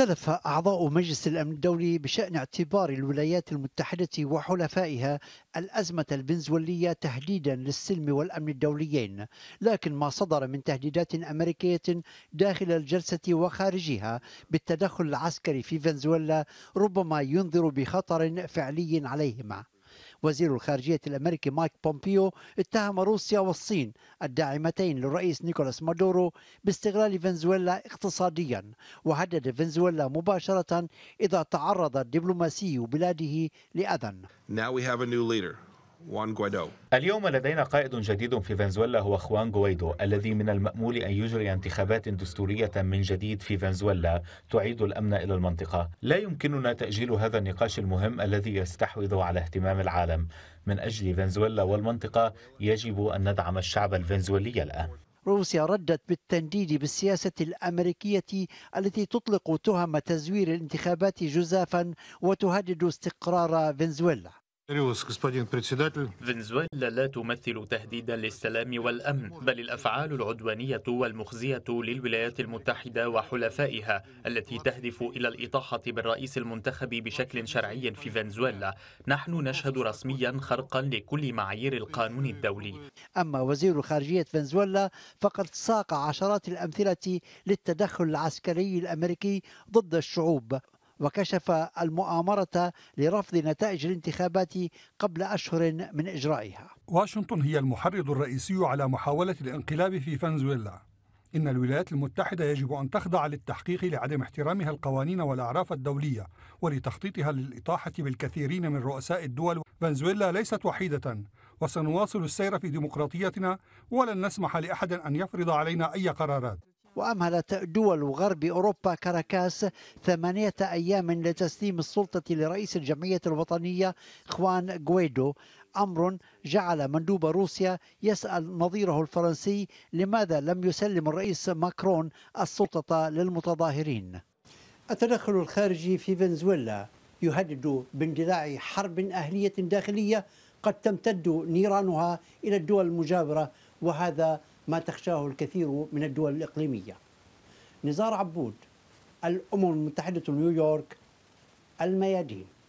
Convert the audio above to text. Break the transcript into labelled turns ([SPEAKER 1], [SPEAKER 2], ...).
[SPEAKER 1] اختلف أعضاء مجلس الأمن الدولي بشأن اعتبار الولايات المتحدة وحلفائها الأزمة الفنزويلية تهديدا للسلم والأمن الدوليين لكن ما صدر من تهديدات أمريكية داخل الجلسة وخارجها بالتدخل العسكري في فنزويلا ربما ينذر بخطر فعلي عليهما وزير الخارجية الأمريكي مايك بومبيو اتهم روسيا والصين الداعمتين للرئيس نيكولاس مادورو باستغلال فنزويلا اقتصاديا وهدد فنزويلا مباشرة إذا تعرض الدبلوماسي بلاده لأذى
[SPEAKER 2] Now we have a new leader. وان غويدو
[SPEAKER 3] اليوم لدينا قائد جديد في فنزويلا هو خوان غويدو الذي من المأمول أن يجري انتخابات دستورية من جديد في فنزويلا تعيد الأمن إلى المنطقة لا يمكننا تأجيل هذا النقاش المهم الذي يستحوذ على اهتمام العالم من أجل فنزويلا والمنطقة يجب أن ندعم الشعب الفنزويلي الآن
[SPEAKER 1] روسيا ردت بالتنديد بالسياسة الأمريكية التي تطلق تهم تزوير الانتخابات جزافا وتهدد استقرار فنزويلا
[SPEAKER 4] فنزويلا لا تمثل تهديدا للسلام والأمن بل الأفعال العدوانية والمخزية للولايات المتحدة وحلفائها التي تهدف إلى الإطاحة بالرئيس المنتخب بشكل شرعي في فنزويلا نحن نشهد رسميا خرقا لكل معايير القانون الدولي
[SPEAKER 1] أما وزير خارجية فنزويلا فقد ساق عشرات الأمثلة للتدخل العسكري الأمريكي ضد الشعوب وكشف المؤامرة لرفض نتائج الانتخابات
[SPEAKER 2] قبل أشهر من إجرائها واشنطن هي المحرض الرئيسي على محاولة الانقلاب في فنزويلا إن الولايات المتحدة يجب أن تخضع للتحقيق لعدم احترامها القوانين والأعراف الدولية ولتخطيطها للإطاحة بالكثيرين من رؤساء الدول فنزويلا ليست وحيدة وسنواصل السير في ديمقراطيتنا ولن نسمح لأحد أن يفرض علينا أي قرارات
[SPEAKER 1] وأمهلت دول غرب أوروبا كاراكاس ثمانية أيام لتسليم السلطة لرئيس الجمعية الوطنية خوان غويدو أمر جعل مندوب روسيا يسأل نظيره الفرنسي لماذا لم يسلم الرئيس ماكرون السلطة للمتظاهرين التدخل الخارجي في فنزويلا يهدد باندلاع حرب أهلية داخلية قد تمتد نيرانها إلى الدول المجاورة وهذا ما تخشاه الكثير من الدول الإقليمية نزار عبود الأمم المتحدة نيويورك الميادين